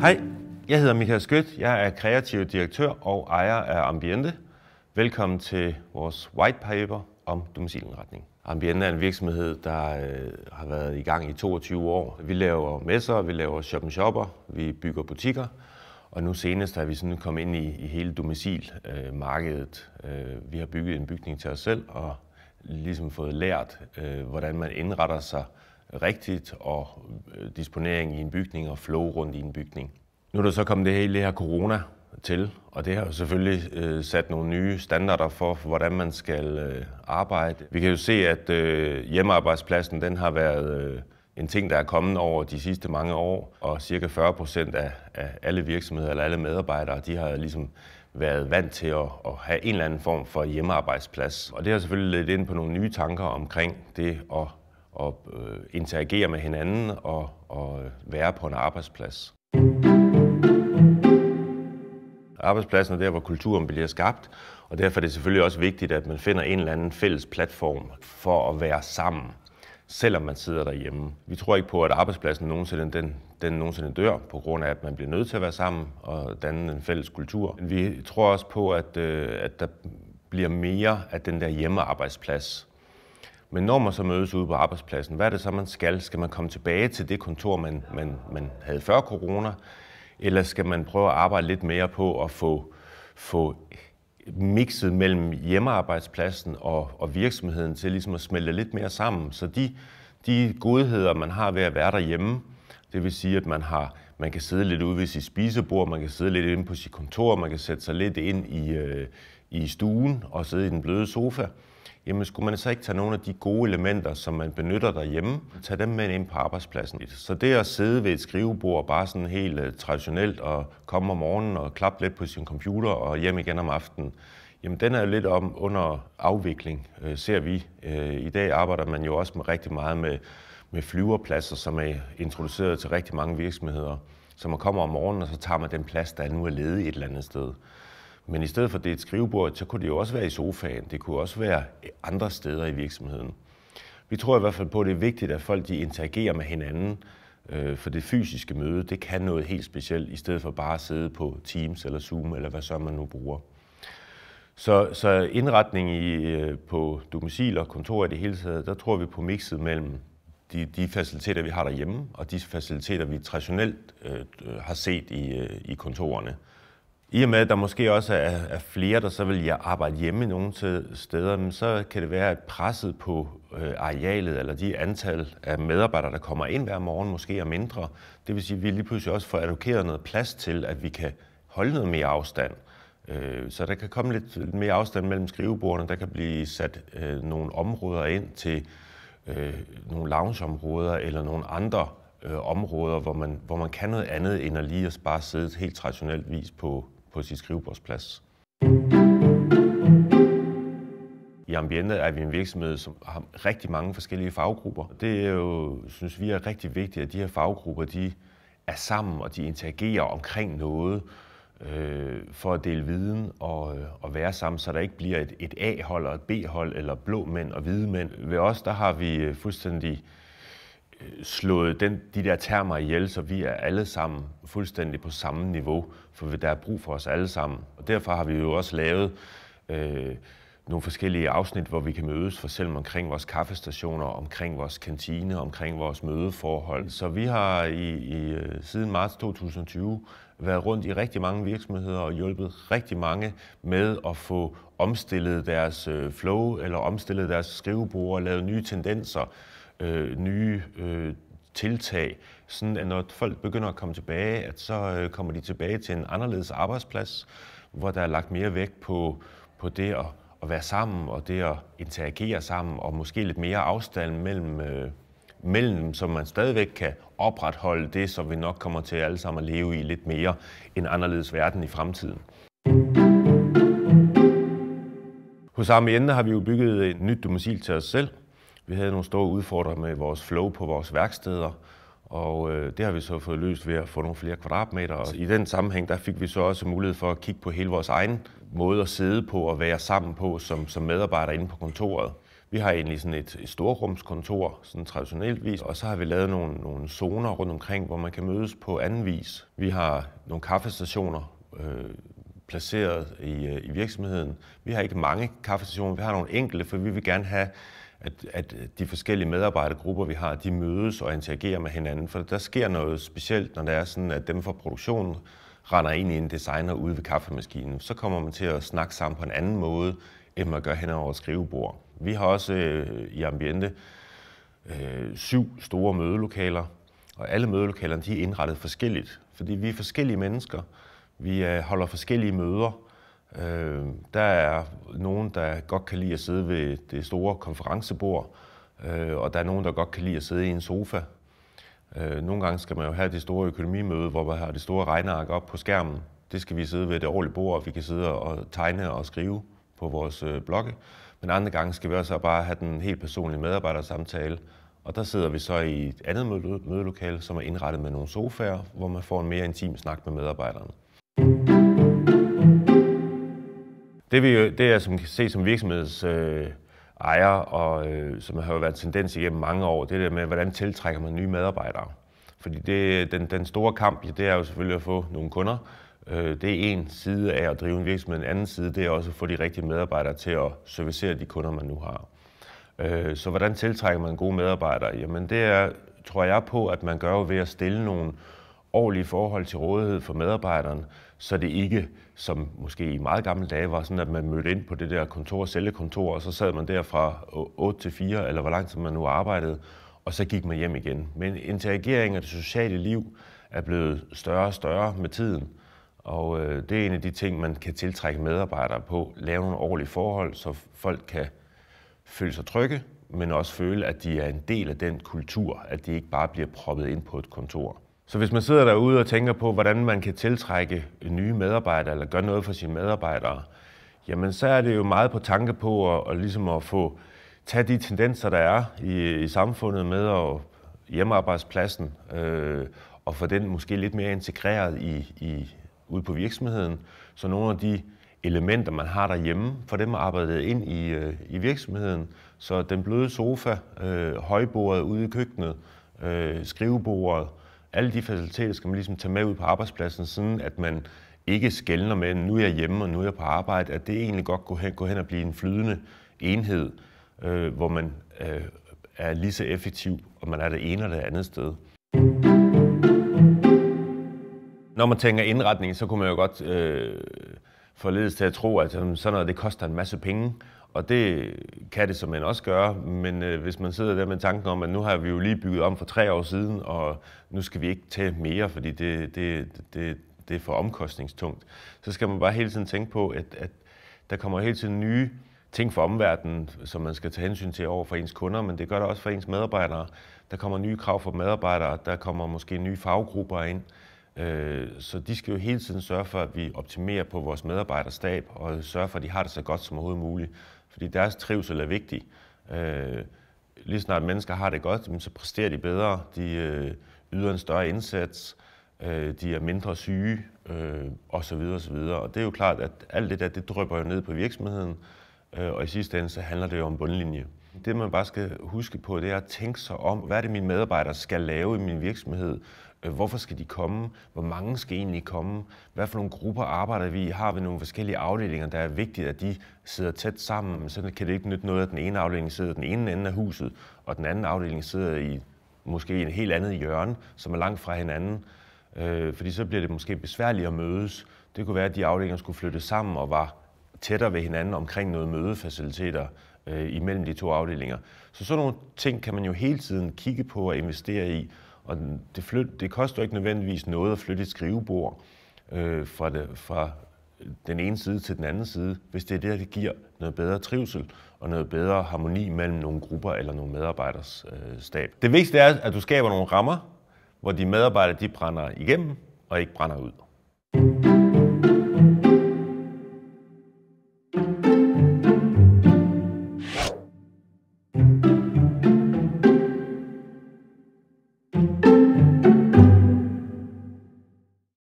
Hej, jeg hedder Michael Skødt. Jeg er kreativ direktør og ejer af Ambiente. Velkommen til vores white paper om domicilindretning. Ambiente er en virksomhed, der øh, har været i gang i 22 år. Vi laver messer, vi laver shop shopper, vi bygger butikker, og nu senest er vi sådan kommet ind i, i hele domicilmarkedet. Øh, øh, vi har bygget en bygning til os selv, og ligesom fået lært, øh, hvordan man indretter sig rigtigt og øh, disponering i en bygning og flow rundt i en bygning. Nu er der så kommet det hele det her corona til, og det har jo selvfølgelig øh, sat nogle nye standarder for, hvordan man skal øh, arbejde. Vi kan jo se, at øh, hjemmearbejdspladsen den har været øh, en ting, der er kommet over de sidste mange år, og cirka 40 procent af, af alle virksomheder eller alle medarbejdere, de har ligesom været vant til at, at have en eller anden form for hjemmearbejdsplads. Og det har selvfølgelig ledt ind på nogle nye tanker omkring det at, at øh, interagere med hinanden og, og være på en arbejdsplads. Arbejdspladsen er der, hvor kulturen bliver skabt, og derfor er det selvfølgelig også vigtigt, at man finder en eller anden fælles platform for at være sammen selvom man sidder derhjemme. Vi tror ikke på, at arbejdspladsen nogensinde den, den nogensinde dør, på grund af, at man bliver nødt til at være sammen og danne en fælles kultur. Vi tror også på, at, øh, at der bliver mere af den der hjemmearbejdsplads. Men når man så mødes ude på arbejdspladsen, hvad er det så, man skal? Skal man komme tilbage til det kontor, man, man, man havde før corona? Eller skal man prøve at arbejde lidt mere på at få, få mixet mellem hjemmearbejdspladsen og, og virksomheden til ligesom at smelte lidt mere sammen? Så de, de godheder, man har ved at være derhjemme, det vil sige, at man, har, man kan sidde lidt ude ved sit spisebord, man kan sidde lidt inde på sit kontor, man kan sætte sig lidt ind i, øh, i stuen og sidde i den bløde sofa. Jamen skulle man så ikke tage nogle af de gode elementer, som man benytter derhjemme, tage dem med ind på arbejdspladsen? Så det at sidde ved et skrivebord bare sådan helt øh, traditionelt og komme om morgenen og klappe lidt på sin computer og hjem igen om aftenen, Jamen, den er jo lidt om under afvikling, øh, ser vi. Øh, I dag arbejder man jo også med rigtig meget med med flyverpladser, som er introduceret til rigtig mange virksomheder. Så man kommer om morgenen, og så tager man den plads, der nu er ledig et eller andet sted. Men i stedet for det et skrivebord, så kunne det jo også være i sofaen. Det kunne også være andre steder i virksomheden. Vi tror i hvert fald på, at det er vigtigt, at folk de interagerer med hinanden, øh, for det fysiske møde, det kan noget helt specielt, i stedet for bare at sidde på Teams eller Zoom, eller hvad så man nu bruger. Så, så indretning i, øh, på domiciler og kontor i det hele taget, der tror vi på mixet mellem de, de faciliteter, vi har derhjemme, og de faciliteter, vi traditionelt øh, har set i, øh, i kontorerne. I og med, at der måske også er, er flere, der så vil arbejde hjemme nogle steder, så kan det være, at presset på øh, arealet eller de antal af medarbejdere, der kommer ind hver morgen, måske er mindre. Det vil sige, at vi lige pludselig også får allokeret noget plads til, at vi kan holde noget mere afstand. Øh, så der kan komme lidt mere afstand mellem skrivebordene. Der kan blive sat øh, nogle områder ind til øh, nogle loungeområder eller nogle andre øh, områder, hvor man, hvor man kan noget andet end at lige at bare sidde helt traditionelt vis på, på sit skrivebordsplads. I Ambiente er vi en virksomhed, som har rigtig mange forskellige faggrupper. Det er jo, synes vi er rigtig vigtigt, at de her faggrupper de er sammen og de interagerer omkring noget, øh, for at dele viden og, øh, og være sammen, så der ikke bliver et, et A-hold og et B-hold, eller blå mænd og hvide mænd. Ved os, der har vi øh, fuldstændig øh, slået den, de der termer ihjel, så vi er alle sammen fuldstændig på samme niveau, for der er brug for os alle sammen. Og derfor har vi jo også lavet øh, nogle forskellige afsnit, hvor vi kan mødes for selv omkring vores kaffestationer, omkring vores kantine, omkring vores mødeforhold. Så vi har i, i øh, siden marts 2020 været rundt i rigtig mange virksomheder og hjulpet rigtig mange med at få omstillet deres øh, flow eller omstillet deres skrivebord, og lavet nye tendenser, øh, nye øh, tiltag, sådan at når folk begynder at komme tilbage, at så øh, kommer de tilbage til en anderledes arbejdsplads, hvor der er lagt mere vægt på, på det at, at være sammen og det at interagere sammen og måske lidt mere afstand mellem øh, mellem, så man stadigvæk kan opretholde det, så vi nok kommer til alle sammen at leve i lidt mere en anderledes verden i fremtiden. Hos Armienda har vi jo bygget et nyt domicil til os selv. Vi havde nogle store udfordringer med vores flow på vores værksteder, og øh, det har vi så fået løst ved at få nogle flere kvadratmeter. Og I den sammenhæng der fik vi så også mulighed for at kigge på hele vores egen måde at sidde på og være sammen på som, som medarbejdere inde på kontoret. Vi har egentlig sådan et, et storrumskontor, sådan traditionelt vis, og så har vi lavet nogle, nogle zoner rundt omkring, hvor man kan mødes på anden vis. Vi har nogle kaffestationer øh, placeret i, øh, i virksomheden. Vi har ikke mange kaffestationer, vi har nogle enkelte, for vi vil gerne have, at, at de forskellige medarbejdergrupper, vi har, de mødes og interagerer med hinanden. For der sker noget specielt, når det er sådan, at dem fra produktionen render ind i en designer ude ved kaffemaskinen. Så kommer man til at snakke sammen på en anden måde, end man gør hen over skrivebord. Vi har også øh, i Ambiente øh, syv store mødelokaler, og alle mødelokalerne de er indrettet forskelligt, fordi vi er forskellige mennesker. Vi øh, holder forskellige møder. Øh, der er nogen, der godt kan lide at sidde ved det store konferencebord, øh, og der er nogen, der godt kan lide at sidde i en sofa. Øh, nogle gange skal man jo have det store økonomimøde, hvor man har det store regneark op på skærmen. Det skal vi sidde ved det årlige bord, og vi kan sidde og tegne og skrive på vores øh, blogge. Men andre gange skal vi også bare have den helt personlige medarbejdersamtale. Og der sidder vi så i et andet mødelokale, som er indrettet med nogle sofaer, hvor man får en mere intim snak med medarbejderne. Det, vi, det er, som kan se som virksomheds øh, ejer, og øh, som har jo været en tendens igennem mange år, det der med, hvordan tiltrækker man nye medarbejdere. Fordi det, den, den store kamp, ja, det er jo selvfølgelig at få nogle kunder, Øh, det er en side af at drive en virksomhed. En anden side, det er også at få de rigtige medarbejdere til at servicere de kunder, man nu har. Øh, så hvordan tiltrækker man gode medarbejdere? Jamen det er, tror jeg på, at man gør ved at stille nogle ordentlige forhold til rådighed for medarbejderen, så det ikke, som måske i meget gamle dage var sådan, at man mødte ind på det der kontor, cellekontor, og så sad man der fra 8 til 4, eller hvor lang tid man nu arbejdede, og så gik man hjem igen. Men interagering af det sociale liv er blevet større og større med tiden. Og øh, det er en af de ting, man kan tiltrække medarbejdere på. Lave nogle ordentlige forhold, så folk kan føle sig trygge, men også føle, at de er en del af den kultur, at de ikke bare bliver proppet ind på et kontor. Så hvis man sidder derude og tænker på, hvordan man kan tiltrække nye medarbejdere eller gøre noget for sine medarbejdere, jamen så er det jo meget på tanke på at, at, ligesom at få tage de tendenser, der er i, i samfundet med og hjemmearbejdspladsen, øh, og få den måske lidt mere integreret i, i ude på virksomheden. Så nogle af de elementer, man har derhjemme, for dem er arbejdet ind i, øh, i virksomheden. Så den bløde sofa, øh, højbordet ude i køkkenet, øh, skrivebordet, alle de faciliteter skal man ligesom tage med ud på arbejdspladsen, sådan at man ikke skældner med, nu er jeg hjemme og nu er jeg på arbejde, at det egentlig godt kunne hen, hen og blive en flydende enhed, øh, hvor man øh, er lige så effektiv, og man er det ene eller det andet sted. thank you når man tænker indretning, så kunne man jo godt øh, forledes til at tro, at øh, sådan noget det koster en masse penge. Og det kan det som man også gøre, men øh, hvis man sidder der med tanken om, at nu har vi jo lige bygget om for tre år siden, og nu skal vi ikke tage mere, fordi det, det, det, det er for omkostningstungt, så skal man bare hele tiden tænke på, at, at der kommer hele tiden nye ting for omverdenen, som man skal tage hensyn til over for ens kunder, men det gør der også for ens medarbejdere. Der kommer nye krav for medarbejdere, der kommer måske nye faggrupper ind. Øh, så de skal jo hele tiden sørge for, at vi optimerer på vores medarbejderstab og sørge for, at de har det så godt som overhovedet muligt. Fordi deres trivsel er vigtig. Øh, lige snart mennesker har det godt, så præsterer de bedre, de øh, yder en større indsats, øh, de er mindre syge øh, osv. osv. Og det er jo klart, at alt det der, det drøber jo ned på virksomheden, Øh, og i sidste ende, så handler det jo om bundlinje. Det, man bare skal huske på, det er at tænke sig om, hvad er det, mine medarbejdere skal lave i min virksomhed? Øh, hvorfor skal de komme? Hvor mange skal egentlig komme? Hvad for nogle grupper arbejder vi i? Har vi nogle forskellige afdelinger, der er vigtigt, at de sidder tæt sammen? Så kan det ikke nytte noget, at den ene afdeling sidder den ene ende af huset, og den anden afdeling sidder i måske en helt andet hjørne, som er langt fra hinanden. Øh, fordi så bliver det måske besværligt at mødes. Det kunne være, at de afdelinger skulle flytte sammen og var tættere ved hinanden omkring noget mødefaciliteter øh, imellem de to afdelinger. Så sådan nogle ting kan man jo hele tiden kigge på og investere i, og det, flyt, det koster jo ikke nødvendigvis noget at flytte et skrivebord øh, fra, det, fra den ene side til den anden side, hvis det er det, der giver noget bedre trivsel og noget bedre harmoni mellem nogle grupper eller nogle medarbejders øh, stab. Det vigtigste er, at du skaber nogle rammer, hvor de medarbejdere de brænder igennem og ikke brænder ud. thank you